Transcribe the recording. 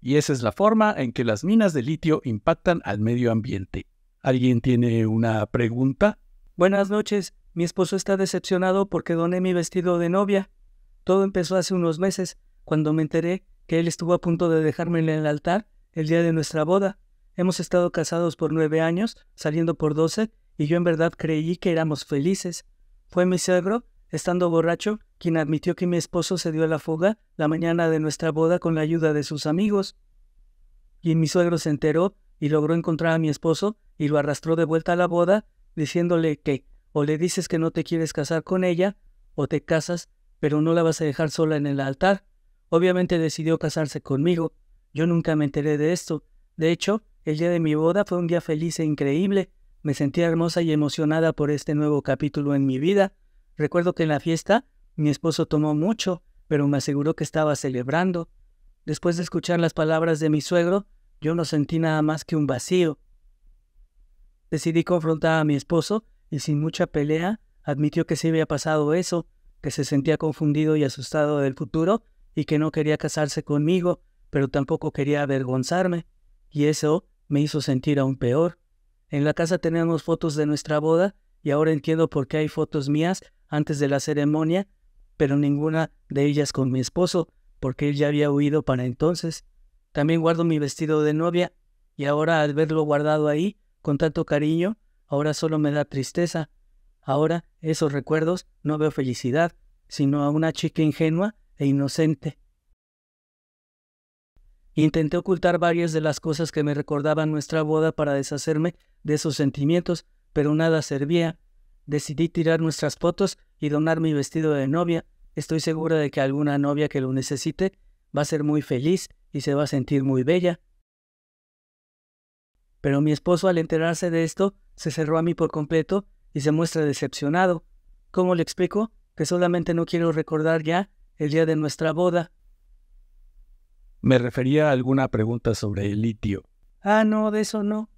Y esa es la forma en que las minas de litio impactan al medio ambiente. ¿Alguien tiene una pregunta? Buenas noches. Mi esposo está decepcionado porque doné mi vestido de novia. Todo empezó hace unos meses, cuando me enteré que él estuvo a punto de dejarme en el altar el día de nuestra boda. Hemos estado casados por nueve años, saliendo por doce, y yo en verdad creí que éramos felices. Fue mi suegro, estando borracho, quien admitió que mi esposo se dio a la fuga la mañana de nuestra boda con la ayuda de sus amigos. Y mi suegro se enteró y logró encontrar a mi esposo y lo arrastró de vuelta a la boda, diciéndole que o le dices que no te quieres casar con ella, o te casas, pero no la vas a dejar sola en el altar. Obviamente decidió casarse conmigo. Yo nunca me enteré de esto. De hecho, el día de mi boda fue un día feliz e increíble. Me sentía hermosa y emocionada por este nuevo capítulo en mi vida. Recuerdo que en la fiesta mi esposo tomó mucho, pero me aseguró que estaba celebrando. Después de escuchar las palabras de mi suegro, yo no sentí nada más que un vacío. Decidí confrontar a mi esposo y sin mucha pelea admitió que sí había pasado eso, que se sentía confundido y asustado del futuro y que no quería casarse conmigo, pero tampoco quería avergonzarme. Y eso me hizo sentir aún peor. En la casa tenemos fotos de nuestra boda y ahora entiendo por qué hay fotos mías antes de la ceremonia pero ninguna de ellas con mi esposo, porque él ya había huido para entonces. También guardo mi vestido de novia, y ahora al verlo guardado ahí, con tanto cariño, ahora solo me da tristeza. Ahora esos recuerdos no veo felicidad, sino a una chica ingenua e inocente. Intenté ocultar varias de las cosas que me recordaban nuestra boda para deshacerme de esos sentimientos, pero nada servía. Decidí tirar nuestras fotos y donar mi vestido de novia. Estoy segura de que alguna novia que lo necesite va a ser muy feliz y se va a sentir muy bella. Pero mi esposo al enterarse de esto se cerró a mí por completo y se muestra decepcionado. ¿Cómo le explico? Que solamente no quiero recordar ya el día de nuestra boda. Me refería a alguna pregunta sobre el litio. Ah, no, de eso no.